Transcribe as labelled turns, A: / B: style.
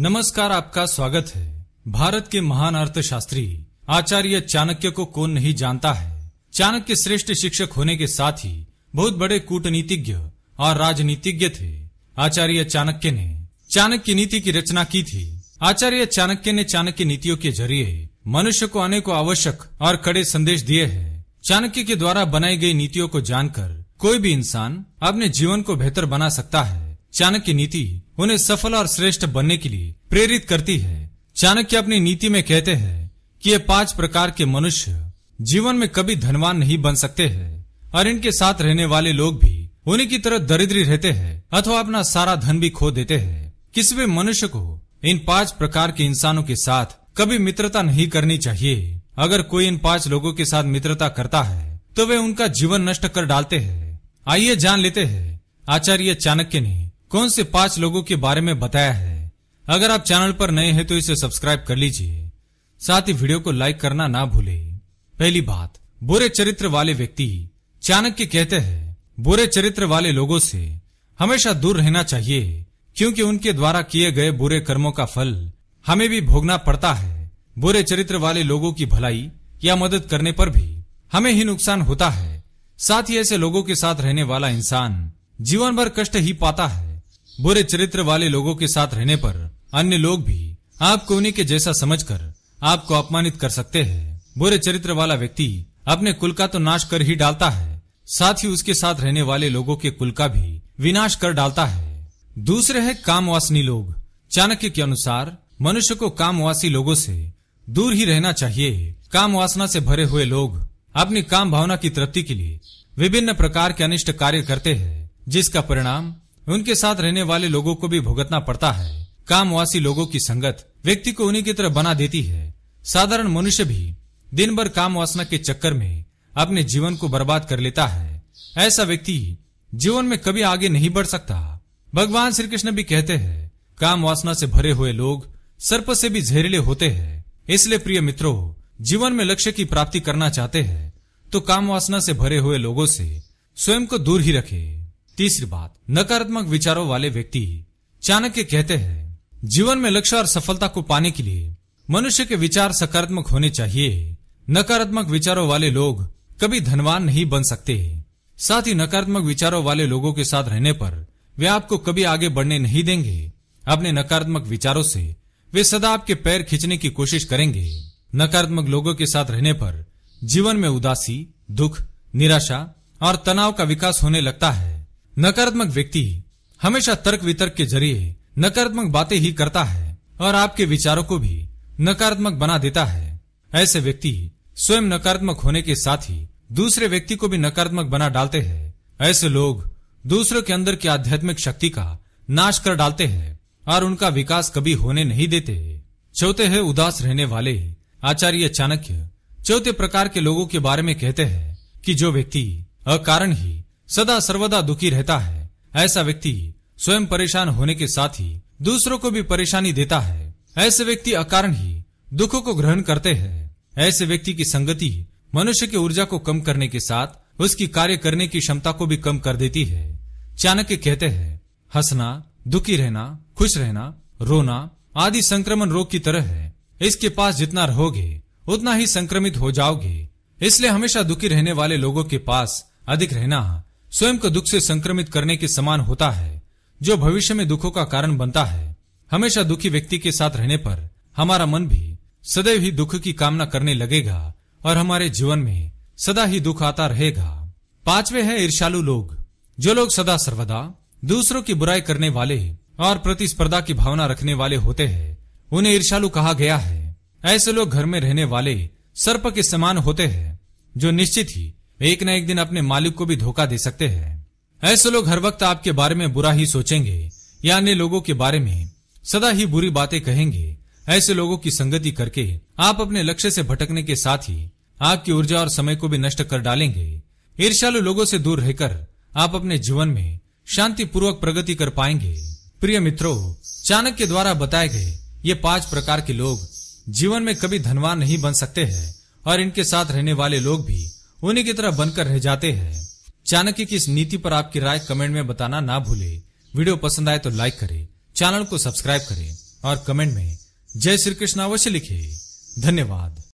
A: नमस्कार आपका स्वागत है भारत के महान अर्थशास्त्री आचार्य चाणक्य को कौन नहीं जानता है चाणक्य श्रेष्ठ शिक्षक होने के साथ ही बहुत बड़े कूटनीतिज्ञ और राजनीतिज्ञ थे आचार्य चाणक्य ने चाणक्य नीति की रचना की थी आचार्य चाणक्य ने चाणक्य नीतियों के जरिए मनुष्य को अनेकों आवश्यक और कड़े संदेश दिए हैं चाणक्य के द्वारा बनाई गई नीतियों को जानकर कोई भी इंसान अपने जीवन को बेहतर बना सकता है चाणक्य नीति उन्हें सफल और श्रेष्ठ बनने के लिए प्रेरित करती है चाणक्य अपनी नीति में कहते हैं कि ये पांच प्रकार के मनुष्य जीवन में कभी धनवान नहीं बन सकते हैं और इनके साथ रहने वाले लोग भी उन्हीं की तरह दरिद्री रहते हैं अथवा अपना सारा धन भी खो देते हैं किसी भी मनुष्य को इन पांच प्रकार के इंसानों के साथ कभी मित्रता नहीं करनी चाहिए अगर कोई इन पांच लोगों के साथ मित्रता करता है तो वे उनका जीवन नष्ट कर डालते हैं आइए जान लेते हैं आचार्य चाणक्य ने कौन से पांच लोगों के बारे में बताया है अगर आप चैनल पर नए हैं तो इसे सब्सक्राइब कर लीजिए साथ ही वीडियो को लाइक करना ना भूले पहली बात बुरे चरित्र वाले व्यक्ति चाणक्य कहते हैं बुरे चरित्र वाले लोगों से हमेशा दूर रहना चाहिए क्योंकि उनके द्वारा किए गए बुरे कर्मों का फल हमें भी भोगना पड़ता है बुरे चरित्र वाले लोगों की भलाई या मदद करने पर भी हमें ही नुकसान होता है साथ ही ऐसे लोगों के साथ रहने वाला इंसान जीवन भर कष्ट ही पाता है बुरे चरित्र वाले लोगों के साथ रहने पर अन्य लोग भी आपको उन्हीं के जैसा समझकर आपको अपमानित कर सकते हैं बुरे चरित्र वाला व्यक्ति अपने कुल का तो नाश कर ही डालता है साथ ही उसके साथ रहने वाले लोगों के कुल का भी विनाश कर डालता है दूसरे है कामवासनी लोग चाणक्य के अनुसार मनुष्य को कामवासी लोगों से दूर ही रहना चाहिए काम वासना से भरे हुए लोग अपनी काम भावना की तृप्ति के लिए विभिन्न प्रकार के अनिष्ट कार्य करते हैं जिसका परिणाम उनके साथ रहने वाले लोगों को भी भुगतना पड़ता है कामवासी लोगों की संगत व्यक्ति को उन्हीं की तरह बना देती है साधारण मनुष्य भी दिन भर काम वासना के चक्कर में अपने जीवन को बर्बाद कर लेता है ऐसा व्यक्ति जीवन में कभी आगे नहीं बढ़ सकता भगवान श्री कृष्ण भी कहते हैं काम वासना से भरे हुए लोग सर्प से भी जहरीले होते हैं इसलिए प्रिय मित्रों जीवन में लक्ष्य की प्राप्ति करना चाहते हैं तो काम वासना से भरे हुए लोगों से स्वयं को दूर ही रखें तीसरी बात नकारात्मक विचारों वाले व्यक्ति चाणक्य कहते हैं जीवन में लक्ष्य और सफलता को पाने के लिए मनुष्य के विचार सकारात्मक होने चाहिए नकारात्मक विचारों वाले लोग कभी धनवान नहीं बन सकते साथ ही नकारात्मक विचारों वाले लोगों के साथ रहने पर वे आपको कभी आगे बढ़ने नहीं देंगे अपने नकारात्मक विचारों से वे सदा आपके पैर खींचने की कोशिश करेंगे नकारात्मक लोगों के साथ रहने पर जीवन में उदासी दुख निराशा और तनाव का विकास होने लगता है नकारात्मक व्यक्ति हमेशा तर्क वितर्क के जरिए नकारात्मक बातें ही करता है और आपके विचारों को भी नकारात्मक बना देता है ऐसे व्यक्ति स्वयं नकारात्मक होने के साथ ही दूसरे व्यक्ति को भी नकारात्मक बना डालते हैं ऐसे लोग दूसरों के अंदर की आध्यात्मिक शक्ति का नाश कर डालते हैं और उनका विकास कभी होने नहीं देते चौथे है उदास रहने वाले आचार्य चाणक्य चौथे प्रकार के लोगों के बारे में कहते हैं कि जो व्यक्ति अकारण ही सदा सर्वदा दुखी रहता है ऐसा व्यक्ति स्वयं परेशान होने के साथ ही दूसरों को भी परेशानी देता है ऐसे व्यक्ति अकारण ही दुखों को ग्रहण करते हैं ऐसे व्यक्ति की संगति मनुष्य की ऊर्जा को कम करने के साथ उसकी कार्य करने की क्षमता को भी कम कर देती है चाणक्य कहते हैं हंसना दुखी रहना खुश रहना रोना आदि संक्रमण रोग की तरह है इसके पास जितना रहोगे उतना ही संक्रमित हो जाओगे इसलिए हमेशा दुखी रहने वाले लोगों के पास अधिक रहना स्वयं को दुख से संक्रमित करने के समान होता है जो भविष्य में दुखों का कारण बनता है हमेशा दुखी व्यक्ति के साथ रहने पर हमारा मन भी सदैव ही दुख की कामना करने लगेगा और हमारे जीवन में सदा ही दुख आता रहेगा पांचवे है ईर्षालु लोग जो लोग सदा सर्वदा दूसरों की बुराई करने वाले और प्रतिस्पर्धा की भावना रखने वाले होते हैं उन्हें ईर्षालु कहा गया है ऐसे लोग घर में रहने वाले सर्प के समान होते हैं जो निश्चित ही एक न एक दिन अपने मालिक को भी धोखा दे सकते हैं ऐसे लोग हर वक्त आपके बारे में बुरा ही सोचेंगे या अन्य लोगों के बारे में सदा ही बुरी बातें कहेंगे ऐसे लोगों की संगति करके आप अपने लक्ष्य से भटकने के साथ ही आपकी ऊर्जा और समय को भी नष्ट कर डालेंगे ईर्ष्यालु लोगों से दूर रहकर आप अपने जीवन में शांति पूर्वक प्रगति कर पाएंगे प्रिय मित्रों चाणक्य द्वारा बताए गए ये पांच प्रकार के लोग जीवन में कभी धनवान नहीं बन सकते हैं और इनके साथ रहने वाले लोग भी उन्हीं की तरह बनकर रह जाते हैं चाणक्य की इस नीति पर आपकी राय कमेंट में बताना ना भूले वीडियो पसंद आए तो लाइक करे चैनल को सब्सक्राइब करें और कमेंट में जय श्री कृष्ण अवश्य लिखे धन्यवाद